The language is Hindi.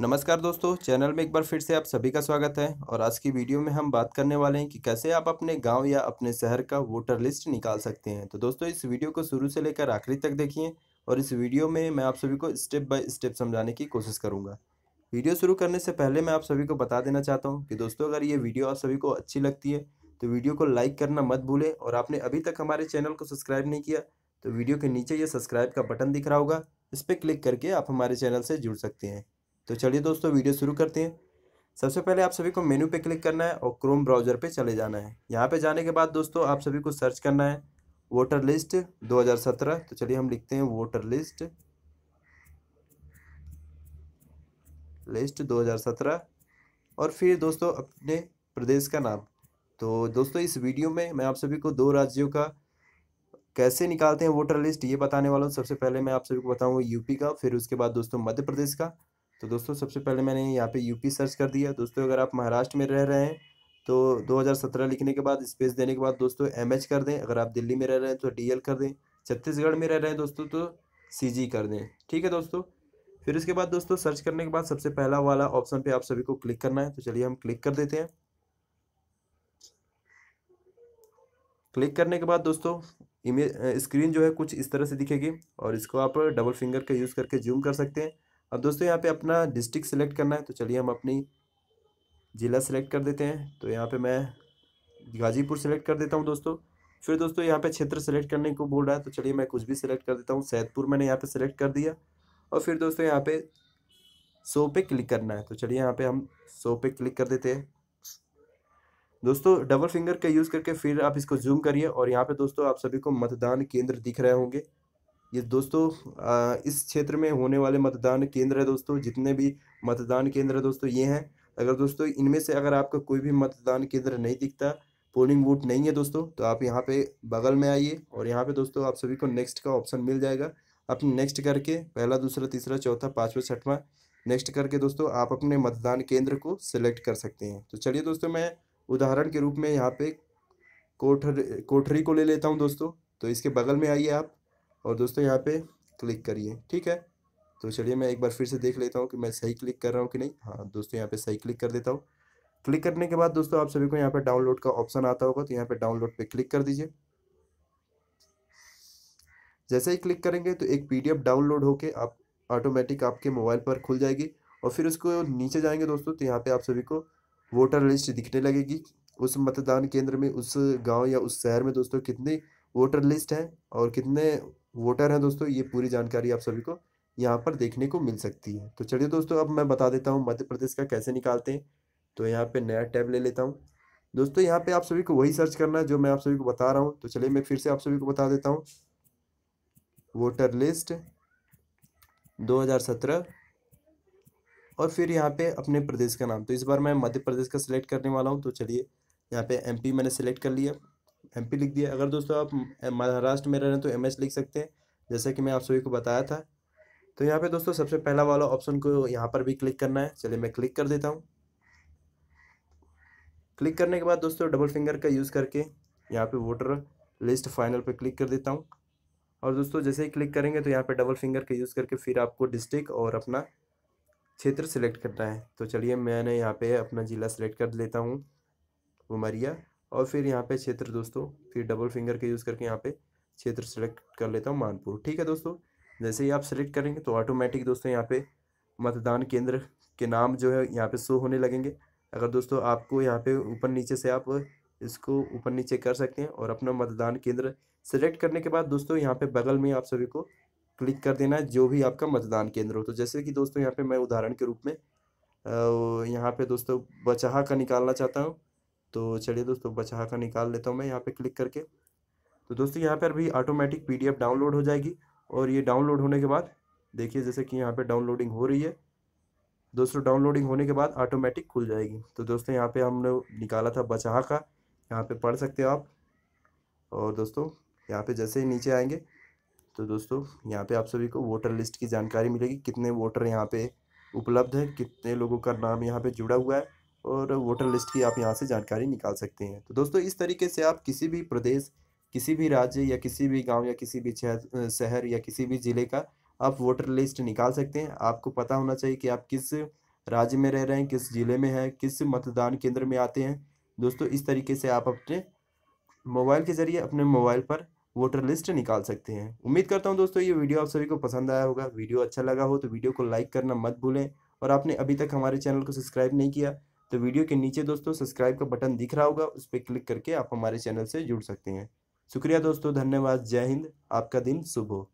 नमस्कार दोस्तों चैनल में एक बार फिर से आप सभी का स्वागत है और आज की वीडियो में हम बात करने वाले हैं कि कैसे आप अपने गांव या अपने शहर का वोटर लिस्ट निकाल सकते हैं तो दोस्तों इस वीडियो को शुरू से लेकर आखिरी तक देखिए और इस वीडियो में मैं आप सभी को स्टेप बाय स्टेप समझाने की कोशिश करूँगा वीडियो शुरू करने से पहले मैं आप सभी को बता देना चाहता हूँ कि दोस्तों अगर ये वीडियो आप सभी को अच्छी लगती है तो वीडियो को लाइक करना मत भूलें और आपने अभी तक हमारे चैनल को सब्सक्राइब नहीं किया तो वीडियो के नीचे ये सब्सक्राइब का बटन दिख रहा होगा इस पर क्लिक करके आप हमारे चैनल से जुड़ सकते हैं तो चलिए दोस्तों वीडियो शुरू करते हैं सबसे पहले आप सभी को मेन्यू पे क्लिक करना है और क्रोम ब्राउजर पे चले जाना है यहाँ पे जाने के बाद दोस्तों आप सभी को सर्च करना है वोटर लिस्ट 2017 तो चलिए हम लिखते हैं वोटर लिस्ट लिस्ट 2017 और फिर दोस्तों अपने प्रदेश का नाम तो दोस्तों इस वीडियो में मैं आप सभी को दो राज्यों का कैसे निकालते हैं वोटर लिस्ट ये बताने वाला हूँ सबसे पहले मैं आप सभी को बताऊँगा यूपी का फिर उसके बाद दोस्तों मध्य प्रदेश का तो दोस्तों सबसे पहले मैंने यहाँ पे यूपी सर्च कर दिया दोस्तों अगर आप महाराष्ट्र में रह रहे हैं तो 2017 लिखने के बाद स्पेस देने के बाद दोस्तों एम एच कर दें अगर आप दिल्ली में रह रहे हैं तो डी एल कर दें छत्तीसगढ़ में रह रहे हैं दोस्तों तो सी जी कर दें ठीक है दोस्तों फिर इसके बाद दोस्तों सर्च करने के बाद सबसे पहला वाला ऑप्शन पे आप सभी को क्लिक करना है तो चलिए हम क्लिक कर देते हैं क्लिक करने के बाद दोस्तों इमेज स्क्रीन जो है कुछ इस तरह से दिखेगी और इसको आप डबल फिंगर का यूज़ करके जूम कर सकते हैं अब दोस्तों यहाँ पे अपना डिस्ट्रिक्ट सेलेक्ट करना है तो चलिए हम अपनी ज़िला सेलेक्ट कर देते हैं तो यहाँ पे मैं गाजीपुर सेलेक्ट कर देता हूँ दोस्तों फिर दोस्तों यहाँ पे क्षेत्र सेलेक्ट करने को बोल रहा है तो चलिए मैं कुछ भी सिलेक्ट कर देता हूँ सैदपुर मैंने यहाँ पर सेलेक्ट कर दिया और फिर दोस्तों यहाँ पे सो पे क्लिक करना है तो चलिए यहाँ पर हम सो पे क्लिक कर देते हैं दोस्तों डबल फिंगर का यूज़ करके फिर आप इसको जूम करिए और यहाँ पे दोस्तों आप सभी को मतदान केंद्र दिख रहे होंगे ये दोस्तों इस क्षेत्र में होने वाले मतदान केंद्र है दोस्तों जितने भी मतदान केंद्र दोस्तों ये हैं अगर दोस्तों इनमें से अगर आपका कोई भी मतदान केंद्र नहीं दिखता पोलिंग बूथ नहीं है दोस्तों तो आप यहाँ पे बगल में आइए और यहाँ पे दोस्तों आप सभी को नेक्स्ट का ऑप्शन मिल जाएगा आप नेक्स्ट करके पहला दूसरा तीसरा चौथा पाँचवा छठवा नेक्स्ट करके दोस्तों आप अपने मतदान केंद्र को सिलेक्ट कर सकते हैं तो चलिए दोस्तों मैं उदाहरण के रूप में यहाँ पे कोठरी कोठरी को ले लेता हूँ दोस्तों तो इसके बगल में आइए आप और दोस्तों यहाँ पे क्लिक करिए ठीक है तो चलिए मैं एक बार फिर से देख लेता हूँ कि मैं सही क्लिक कर रहा हूँ कि नहीं हाँ दोस्तों यहाँ पे सही क्लिक कर देता हूँ क्लिक करने के बाद दोस्तों आप सभी को यहाँ पर डाउनलोड का ऑप्शन आता होगा तो यहाँ पे डाउनलोड पे क्लिक कर दीजिए जैसे ही क्लिक करेंगे तो एक पी डाउनलोड होकर आप ऑटोमेटिक आपके मोबाइल पर खुल जाएगी और फिर उसको नीचे जाएंगे दोस्तों तो यहाँ पे आप सभी को वोटर लिस्ट दिखने लगेगी उस मतदान केंद्र में उस गाँव या उस शहर में दोस्तों कितनी वोटर लिस्ट है और कितने वोटर हैं दोस्तों ये पूरी जानकारी आप सभी को यहाँ पर देखने को मिल सकती है तो चलिए दोस्तों अब मैं बता देता हूँ मध्य प्रदेश का कैसे निकालते हैं तो यहाँ पे नया टैब ले लेता हूँ दोस्तों यहाँ पे आप सभी को वही सर्च करना है जो मैं आप सभी को बता रहा हूँ तो चलिए मैं फिर से आप सभी को बता देता हूँ वोटर लिस्ट 2017 और फिर यहाँ पे अपने प्रदेश का नाम तो इस बार मैं मध्य प्रदेश का सिलेक्ट करने वाला हूँ तो चलिए यहाँ पे एम मैंने सिलेक्ट कर लिया एम लिख दिया अगर दोस्तों आप हम्म। महाराष्ट्र में रह रहे हैं तो एम लिख सकते हैं जैसा कि मैं आप सभी को बताया था तो यहाँ पे दोस्तों सबसे पहला वाला ऑप्शन को यहाँ पर भी क्लिक करना है चलिए मैं क्लिक कर देता हूँ क्लिक करने के बाद दोस्तों डबल फिंगर का यूज़ करके यहाँ पे वोटर लिस्ट फाइनल पे क्लिक कर देता हूँ और दोस्तों जैसे ही क्लिक करेंगे तो यहाँ पे डबल फिंगर का यूज़ करके फिर आपको डिस्ट्रिक्ट और अपना क्षेत्र सेलेक्ट करना है तो चलिए मैंने यहाँ पर अपना ज़िला सेलेक्ट कर लेता हूँ उमरिया और फिर यहाँ पे क्षेत्र दोस्तों फिर डबल फिंगर के यूज़ करके यहाँ पे क्षेत्र सेलेक्ट कर लेता हूँ मानपुर ठीक है दोस्तों जैसे ही आप सेलेक्ट करेंगे तो ऑटोमेटिक दोस्तों यहाँ पे मतदान केंद्र के नाम जो है यहाँ पे शो होने लगेंगे अगर दोस्तों आपको यहाँ पे ऊपर नीचे से आप इसको ऊपर नीचे कर सकते हैं और अपना मतदान केंद्र सेलेक्ट करने के बाद दोस्तों यहाँ पर बगल में आप सभी को क्लिक कर देना है जो भी आपका मतदान केंद्र हो तो जैसे कि दोस्तों यहाँ पर मैं उदाहरण के रूप में यहाँ पर दोस्तों बचहा का निकालना चाहता हूँ तो चलिए दोस्तों बचा का निकाल लेता हूँ मैं यहाँ पे क्लिक करके तो दोस्तों यहाँ पर भी ऑटोमेटिक पी डाउनलोड हो जाएगी और ये डाउनलोड होने के बाद देखिए जैसे कि यहाँ पर डाउनलोडिंग हो रही है दोस्तों डाउनलोडिंग होने के बाद ऑटोमेटिक खुल जाएगी तो दोस्तों यहाँ पे हमने निकाला था बचाह का यहाँ पे पढ़ सकते हो आप और दोस्तों यहाँ पे जैसे ही नीचे आएंगे तो दोस्तों यहाँ पे आप सभी को वोटर लिस्ट की जानकारी मिलेगी कितने वोटर यहाँ पे उपलब्ध है कितने लोगों का नाम यहाँ पे जुड़ा हुआ है और वोटर लिस्ट की आप यहाँ से जानकारी निकाल सकते हैं तो दोस्तों इस तरीके से आप किसी भी प्रदेश किसी भी राज्य या किसी भी गांव या किसी भी शहर या किसी भी ज़िले का आप वोटर लिस्ट निकाल सकते हैं आपको पता होना चाहिए कि आप किस राज्य में रह रहे हैं किस ज़िले में हैं किस मतदान केंद्र में आते हैं दोस्तों इस तरीके से आप अपने मोबाइल के ज़रिए अपने मोबाइल पर वोटर लिस्ट निकाल सकते हैं उम्मीद करता हूँ दोस्तों ये वीडियो आप सभी को पसंद आया होगा वीडियो अच्छा लगा हो तो वीडियो को लाइक करना मत भूलें और आपने अभी तक हमारे चैनल को सब्सक्राइब नहीं किया तो वीडियो के नीचे दोस्तों सब्सक्राइब का बटन दिख रहा होगा उस पर क्लिक करके आप हमारे चैनल से जुड़ सकते हैं शुक्रिया दोस्तों धन्यवाद जय हिंद आपका दिन शुभ हो